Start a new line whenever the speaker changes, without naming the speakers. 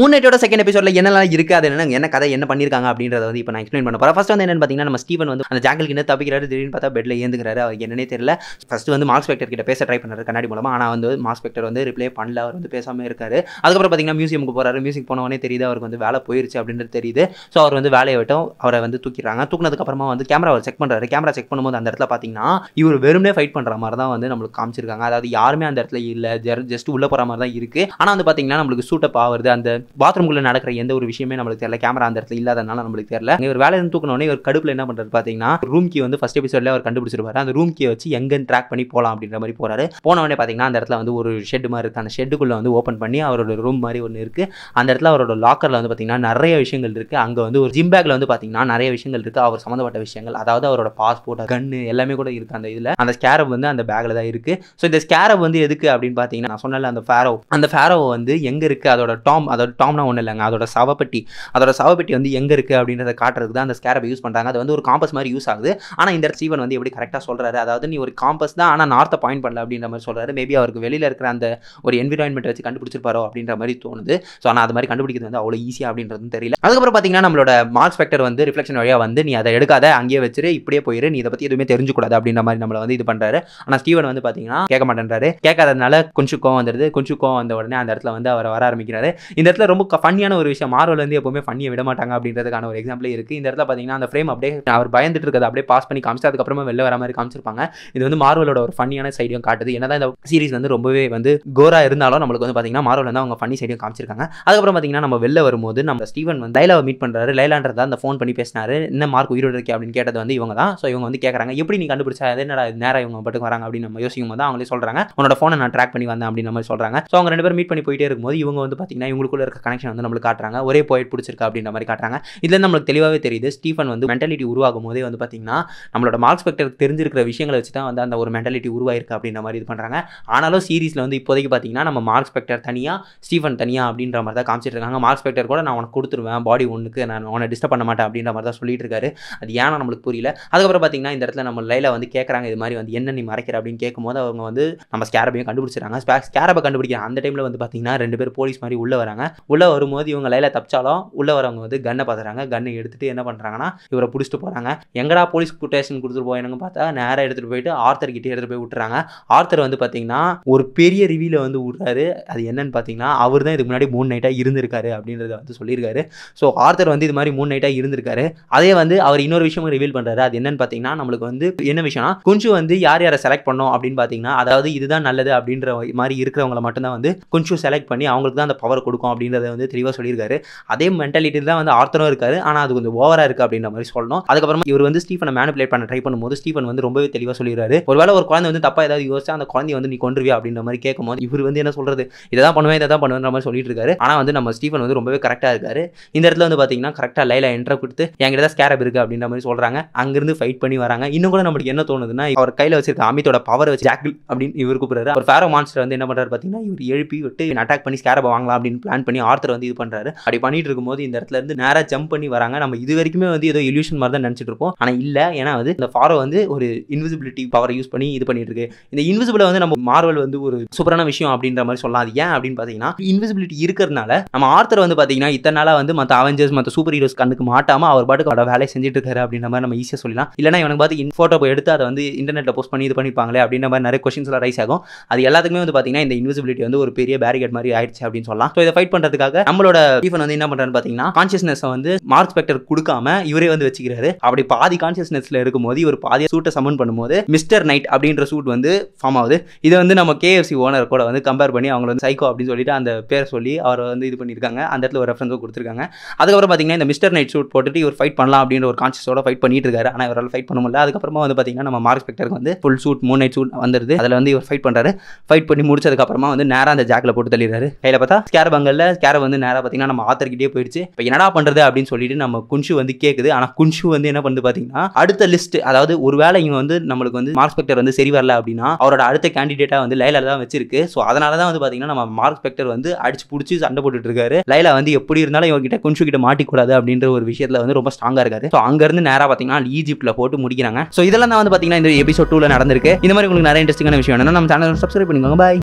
மூணேட்டோட second எபிசோட்ல என்னெல்லாம் இருக்காது என்ன என்ன கதை என்ன பண்ணியிருக்காங்க அப்படின்றத வந்து இப்போ நான் எக்ஸ்பிளைன் பண்ண போகிறேன் ஃபர்ஸ்ட் வந்து என்னென்னு பார்த்தீங்கன்னா நம்ம ஸ்டீவன் வந்து அந்த ஜாங்கில் கிட்ட தப்பிக்கிறாரு திடீர்னு பார்த்தா பெட்ல ஏந்துக்கிறாரு அவர் என்னன்னே தெரியல ஃபஸ்ட்டு வந்து மார்க் ஸ்பெக்டர் கிட்ட பேச ட்ரை பண்ணுறாரு கண்ணாடி மூலமாக ஆனால் வந்து மார்க் ஸ்பெக்டர் வந்து ரிப்ளை பண்ணல அவர் வந்து பேசாமல் இருக்காரு அதுக்கப்புறம் பார்த்தீங்கன்னா மியூசியமுக்கு போகிறாரு மியூசிக் போனவனே தெரியுது அவருக்கு வந்து வேலை போயிருச்சு அப்படின்றது தெரியுது ஸோ அவர் வந்து வேலையை விட்டும் அவரை வந்து தூக்கிடுறாங்க தூக்கினதுக்கப்புறமா வந்து கேமரா அவர் செக் பண்ணுறாரு கேமரா செக் பண்ணும்போது அந்த இடத்துல பார்த்தீங்கன்னா இவர் வெறுமனே ஃபைட் பண்ணுற மாதிரி தான் வந்து நம்மளுக்கு காமிச்சிருக்காங்க அதாவது யாருமே அந்த இடத்துல இல்லை ஜஸ்ட் உள்ளே போகிற மாதிரி தான் இருக்குது ஆனால் வந்து பார்த்தீங்கன்னா நம்மளுக்கு சூட்டப் ஆகுது அந்த பாத்ரூம்குள்ளே நடக்கிற எந்த ஒரு விஷயமே நம்மளுக்கு தெரியல கேமரா அந்த இடத்துல இல்லாதனால நம்மளுக்கு தெரியல இவர் வேலை வேலையை தூக்கினோடனே இவர் கடுப்புல என்ன பண்ணுறது பார்த்தீங்கன்னா ரூம் கீ வந்து ஃபர்ஸ்ட் எபிசோட்ல அவர் கண்டுபிடிச்சிருவாரு அந்த ரூம் கீ வச்சு எங்கேன்னு ட்ராக் பண்ணி போகலாம் அப்படின்ற மாதிரி போறாரு போனவனே பார்த்தீங்கன்னா அந்த இடத்துல வந்து ஒரு ஷெட் மாதிரி இருக்கு அந்த ஷெட்டுக்குள்ளே வந்து ஓப்பன் பண்ணி அவரோட ரூம் மாதிரி ஒன்று இருக்குது அந்த இடத்துல அவரோட லாக்கரில் வந்து பார்த்தீங்கன்னா நிறைய விஷயங்கள் இருக்குது அங்கே வந்து ஒரு ஜிம் பேக்ல வந்து பார்த்தீங்கன்னா நிறைய விஷயங்கள் இருக்குது அவர் சம்மந்தப்பட்ட விஷயங்கள் அதாவது அவரோட பாஸ்போர்ட் கன்னு எல்லாமே கூட இருக்குது அந்த இதில் அந்த ஸ்கேரப் வந்து அந்த பேக்கில் தான் இருக்குது ஸோ இந்த ஸ்கேரப் வந்து எதுக்கு அப்படின்னு பார்த்தீங்கன்னா நான் சொன்னல அந்த ஃபேரோ அந்த ஃபேரோ வந்து எங்கே இருக்குது அதோட டாம் அதோட அதோட டாம்னா ஒன்றும் இல்லைங்க அதோட சவப்பட்டி அதோட சவப்பெட்டி வந்து எங்கே இருக்குது அப்படின்றத காட்டுறதுக்கு தான் அந்த ஸ்கேரப் யூஸ் பண்ணுறாங்க அது வந்து ஒரு காம்பஸ் மாதிரி யூஸ் ஆகுது ஆனால் இந்த ஸ்டீவன் வந்து எப்படி கரெக்டாக சொல்கிறாரு அதாவது நீ ஒரு காம்பஸ் தான் ஆனால் நார்த்த பாயிண்ட் பண்ணல அப்படின்ற மாதிரி சொல்கிறாரு மேபி அவருக்கு வெளியில் இருக்கிற அந்த ஒரு என்விரான்மெண்ட் வச்சு கண்டுபிடிச்சிருப்பாரோ அப்படின்ற மாதிரி தோணுது ஸோ ஆனால் அது மாதிரி கண்டுபிடிக்கிறது வந்து அவ்வளோ ஈஸியாக அப்படின்றது தெரியல அதுக்கப்புறம் பார்த்தீங்கன்னா நம்மளோட மார்க்ஸ் ஃபேக்டர் வந்து ரிஃப்ளெக்ஷன் வழியாக வந்து நீ அதை எடுக்காத அங்கேயே வச்சுட்டு இப்படியே போயிரு நீ இதை பற்றி எதுவுமே தெரிஞ்சுக்கூடாது அப்படின்ற மாதிரி நம்மளை வந்து இது பண்ணுறாரு ஆனால் ஸ்டீவன் வந்து பார்த்தீங்கன்னா கேட்க மாட்டேன்றாரு கேட்காதனால கொஞ்சம் கோவம் வந்துடுது கொஞ்சம் கோவம் வந்த உடனே அந்த இடத்துல வந்து அவர் வர ஆரம்பிக்கிறாரு இந்த இடத்துல இடத்துல ரொம்ப ஃபன்னியான ஒரு விஷயம் மார்வல் வந்து எப்பவுமே ஃபன்னியை விட மாட்டாங்க அப்படின்றதுக்கான ஒரு எக்ஸாம்பிளே இருக்குது இந்த இடத்துல பார்த்தீங்கன்னா அந்த ஃப்ரேம் அப்படியே அவர் பயந்துட்டு இருக்கிறது அப்படியே பாஸ் பண்ணி காமிச்சு அதுக்கப்புறமா வெளில வர மாதிரி காமிச்சிருப்பாங்க இது வந்து மார்வலோட ஒரு ஃபன்னியான சைடையும் காட்டுது ஏன்னா இந்த சீரிஸ் வந்து ரொம்பவே வந்து கோரா இருந்தாலும் நம்மளுக்கு வந்து பார்த்தீங்கன்னா மார்வல் வந்து அவங்க ஃபன்னி சைடையும் காமிச்சிருக்காங்க அதுக்கப்புறம் பார்த்தீங்கன்னா நம்ம வெளில வரும்போது நம்ம ஸ்டீவன் வந்து லைலாவை மீட் பண்ணுறாரு லைலான்றதா அந்த ஃபோன் பண்ணி பேசினாரு என்ன மார்க் உயிரோடு இருக்கே அப்படின்னு கேட்டது வந்து இவங்க தான் ஸோ இவங்க வந்து கேட்குறாங்க எப்படி நீ கண்டுபிடிச்சா என்னடா நேராக இவங்க மட்டும் வராங்க அப்படின்னு நம்ம யோசிக்கும் போது அவங்களே சொல்கிறாங்க உன்னோட ஃபோனை நான் ட்ராக் பண்ணி வந்தேன் அப்படின்னு நம்ம சொல்கிறாங்க ஸோ அவங்க ரெண்டு பேரும் மீட் பண்ணி போயிட்டே இருக்கும்போது இவங்க வந்து பார்த்தீங்கன்னா இவங்களுக்குள்ள இருக்க கனெக்ஷன் வந்து நம்மளுக்கு காட்டுறாங்க ஒரே போயிட் பிடிச்சிருக்கா அப்படின்ற மாதிரி காட்டுறாங்க இதில் நம்மளுக்கு தெளிவாகவே தெரியுது ஸ்டீஃபன் வந்து மென்டாலிட்டி உருவாகும் போதே வந்து பார்த்தீங்கன்னா நம்மளோட மார்க்ஸ் ஸ்பெக்டருக்கு தெரிஞ்சிருக்கிற விஷயங்களை வச்சு தான் வந்து அந்த ஒரு மென்டாலிட்டி உருவாயிருக்கு அப்படின்ற மாதிரி இது பண்ணுறாங்க ஆனாலும் சீரிஸில் வந்து இப்போதைக்கு பார்த்தீங்கன்னா நம்ம மார்க்ஸ் ஸ்பெக்டர் தனியாக ஸ்டீஃபன் தனியாக அப்படின்ற மாதிரி தான் காமிச்சிட்டு இருக்காங்க மார்க்ஸ் ஸ்பெக்டர் கூட நான் உனக்கு கொடுத்துருவேன் பாடி ஒன்றுக்கு நான் உனக்கு டிஸ்டர்ப் பண்ண மாட்டேன் அப்படின்ற மாதிரி தான் சொல்லிட்டு இருக்காரு அது ஏன்னா நம்மளுக்கு புரியல அதுக்கப்புறம் பார்த்தீங்கன்னா இந்த இடத்துல நம்ம லைல வந்து கேட்குறாங்க இது மாதிரி வந்து என்ன நீ மறைக்கிற அப்படின்னு கேட்கும்போது அவங்க வந்து நம்ம ஸ்கேரபையும் கண்டுபிடிச்சிருக்காங்க ஸ்கேரபை கண்டுபிடிக்கிற அந்த டைமில் வந்து பார்த்தீங்கன்னா ரெண்டு பேர் போலீஸ் மாதிரி உள்ளே வராங்க உள்ளே வரும்போது இவங்க லைல தப்பிச்சாலும் உள்ளே வரவங்க வந்து கன்னை பார்த்துறாங்க கன்னை எடுத்துகிட்டு என்ன பண்ணுறாங்கன்னா இவரை பிடிச்சிட்டு போகிறாங்க எங்கடா போலீஸ் ஸ்டேஷன் கொடுத்துட்டு போயினுங்க பார்த்தா நேராக எடுத்துகிட்டு போயிட்டு ஆர்த்தர் கிட்டே எடுத்துகிட்டு போய் விட்டுறாங்க ஆர்த்தர் வந்து பார்த்தீங்கன்னா ஒரு பெரிய ரிவியில் வந்து விட்றாரு அது என்னன்னு பார்த்தீங்கன்னா அவர் தான் இதுக்கு முன்னாடி மூணு நைட்டாக இருந்திருக்காரு அப்படின்றத வந்து சொல்லியிருக்காரு ஸோ ஆர்த்தர் வந்து இது மாதிரி மூணு நைட்டாக இருந்திருக்காரு அதே வந்து அவர் இன்னொரு விஷயமும் ரிவீல் பண்ணுறாரு அது என்னன்னு பார்த்தீங்கன்னா நம்மளுக்கு வந்து என்ன விஷயம்னா கொஞ்சம் வந்து யார் யாரை செலக்ட் பண்ணோம் அப்படின்னு பார்த்தீங்கன்னா அதாவது இதுதான் நல்லது அப்படின்ற மாதிரி இருக்கிறவங்களை மட்டும்தான் வந்து கொஞ்சம் செலக்ட் பண்ணி அவங்களுக்கு தான் அந்த பவர் கொடுக்கும் அப்படின்னு அப்படின்றத வந்து தெளிவாக சொல்லியிருக்காரு அதே மென்டாலிட்டி தான் வந்து ஆர்த்தனும் இருக்காரு ஆனால் அது கொஞ்சம் ஓவராக இருக்குது அப்படின்ற மாதிரி சொல்லணும் அதுக்கப்புறமா இவர் வந்து ஸ்டீஃபனை மேனிபுலேட் பண்ண ட்ரை பண்ணும்போது ஸ்டீஃபன் வந்து ரொம்பவே தெளிவாக சொல்லிடுறாரு ஒருவேளை ஒரு குழந்தை வந்து தப்பாக ஏதாவது யோசிச்சா அந்த குழந்தைய வந்து நீ கொண்டுருவியா அப்படின்ற மாதிரி கேட்கும்போது இவர் வந்து என்ன சொல்கிறது இதை தான் பண்ணுவேன் இதை தான் பண்ணுற மாதிரி சொல்லிட்டு இருக்காரு ஆனால் வந்து நம்ம ஸ்டீஃபன் வந்து ரொம்பவே கரெக்டாக இருக்காரு இந்த இடத்துல வந்து பார்த்தீங்கன்னா கரெக்டாக லைலா என்ட்ரை கொடுத்து என்கிட்ட தான் ஸ்கேரப் இருக்குது அப்படின்ற மாதிரி சொல்கிறாங்க அங்கேருந்து ஃபைட் பண்ணி வராங்க இன்னும் கூட நம்மளுக்கு என்ன தோணுதுன்னா அவர் கையில் வச்சிருக்க அமித்தோட பவர் வச்சு ஜாக்கிள் அப்படின்னு இவர் கூப்பிடுறாரு அவர் ஃபேரோ மான்ஸ்டர் வந்து என்ன பண்ணுறாரு பார்த்தீங்கன்னா இவர் எழுப்பி விட்டு அட்டாக் பண்ணி ஸ்கேரப் வாங்கலாம் அப்படின்னு பிளான் பண்ணி பண்ணி ஆர்த்தர் வந்து இது பண்ணுறாரு அப்படி பண்ணிட்டு இருக்கும்போது இந்த இடத்துல இருந்து நேராக ஜம்ப் பண்ணி வராங்க நம்ம இது வரைக்குமே வந்து ஏதோ இல்யூஷன் மாதிரி தான் நினச்சிட்டு இருப்போம் ஆனால் இல்லை ஏன்னா வந்து இந்த ஃபாரோ வந்து ஒரு இன்விசிபிலிட்டி பவரை யூஸ் பண்ணி இது பண்ணிட்டு இருக்கு இந்த இன்விசிபிளை வந்து நம்ம மார்வல் வந்து ஒரு சூப்பரான விஷயம் அப்படின்ற மாதிரி சொல்லலாம் அது ஏன் அப்படின்னு பார்த்தீங்கன்னா இன்விசிபிலிட்டி இருக்கிறதுனால நம்ம ஆர்த்தர் வந்து பார்த்தீங்கன்னா இத்தனை நாளாக வந்து மற்ற அவஞ்சர்ஸ் மற்ற சூப்பர் ஹீரோஸ் கண்ணுக்கு மாட்டாமல் அவர் பாட்டுக்கு அவட வேலையை செஞ்சுட்டு இருக்காரு அப்படின்ற மாதிரி நம்ம ஈஸியாக சொல்லலாம் இல்லைனா இவனுக்கு பார்த்து இன் ஃபோட்டோ எடுத்து அதை வந்து இன்டர்நெட்டில் போஸ்ட் பண்ணி இது பண்ணிப்பாங்களே அப்படின்ற மாதிரி நிறைய கொஸ்டின்ஸ்லாம் ரைஸ் ஆகும் அது எல்லாத்துக்குமே வந்து பார்த்தீங்கன்னா இந்த இன்விசிபிலிட்டி வந்து ஒரு பெரிய பேரிகேட் மாதிரி ஆயிடுச்சு அப்படின்னு சொல்லலாம் ஸோ இதை ஃபைட் பண்ணுற பண்றதுக்காக நம்மளோட ஈவன் வந்து என்ன பண்றான்னு பாத்தீங்கன்னா கான்சியஸ்னஸ் வந்து மார்க் ஸ்பெக்டர் கொடுக்காம இவரே வந்து வச்சுக்கிறாரு அப்படி பாதி கான்சியஸ்னஸ்ல இருக்கும்போது இவர் பாதி சூட்டை சமன் பண்ணும்போது மிஸ்டர் நைட் அப்படின்ற சூட் வந்து ஃபார்ம் ஆகுது இதை வந்து நம்ம கேஎஃப்சி ஓனர் கூட வந்து கம்பேர் பண்ணி அவங்க வந்து சைக்கோ அப்படின்னு சொல்லிட்டு அந்த பேரை சொல்லி அவர் வந்து இது பண்ணியிருக்காங்க அந்த இடத்துல ஒரு ரெஃபரன்ஸும் கொடுத்துருக்காங்க அதுக்கப்புறம் பார்த்தீங்கன்னா இந்த மிஸ்டர் நைட் சூட் போட்டுட்டு இவர் ஃபைட் பண்ணலாம் அப்படின்ற ஒரு கான்சியஸோட ஃபைட் பண்ணிட்டு இருக்காரு ஆனால் இவரால் ஃபைட் பண்ண முடியல அதுக்கப்புறமா வந்து பார்த்தீங்கன்னா நம்ம மார்க் ஸ்பெக்டருக்கு வந்து ஃபுல் சூட் மூணு நைட் சூட் வந்துருது அதில் வந்து இவர் ஃபைட் பண்ணுறாரு ஃபைட் பண்ணி முடிச்சதுக்கப்புறமா வந்து நேராக அந்த ஜாக்கில் போட்டு தள்ளிடுறாரு கையில் பார்த்தா ஸ்கேர் பங்கலில் கேரை வந்து நேராக பார்த்தீங்கன்னா நம்ம ஆத்தர்கிட்டே போயிடுச்சு இப்போ என்னடா பண்ணுறது அப்படின்னு சொல்லிட்டு நம்ம குன்ஷு வந்து கேட்குது ஆனால் குன்ஷு வந்து என்ன பண்ணுது பார்த்தீங்கன்னா அடுத்த லிஸ்ட் அதாவது ஒருவேளை இவங்க வந்து நம்மளுக்கு வந்து மார்க் ஸ்பெக்டர் வந்து சரி வரல அப்படின்னா அவரோட அடுத்த கேண்டிடேட்டாக வந்து லைலா தான் வச்சிருக்கு ஸோ அதனால தான் வந்து பார்த்தீங்கன்னா நம்ம மார்க் ஸ்பெக்டர் வந்து அடிச்சு பிடிச்சி சண்டை போட்டுட்டு இருக்காரு லைலா வந்து எப்படி இருந்தாலும் இவங்க கிட்ட குன்ஷு கிட்ட மாட்டிக்கூடாது அப்படின்ற ஒரு விஷயத்தில் வந்து ரொம்ப ஸ்ட்ராங்காக இருக்காரு ஸோ அங்கேருந்து நேராக பார்த்தீங்கன்னா ஈஜிப்ட்டில் போட்டு முடிக்கிறாங்க ஸோ இதெல்லாம் தான் வந்து பார்த்தீங்கன்னா இந்த எபிசோட் டூவில் நடந்திருக்கு இந்த மாதிரி உங்களுக்கு நிறைய இன்ட்ரெஸ்டிங்கான விஷயம் என்னன்னா நம்ம சேனல் சப்ஸ்கிரைப் பண்ணிக்கோங்க பாய்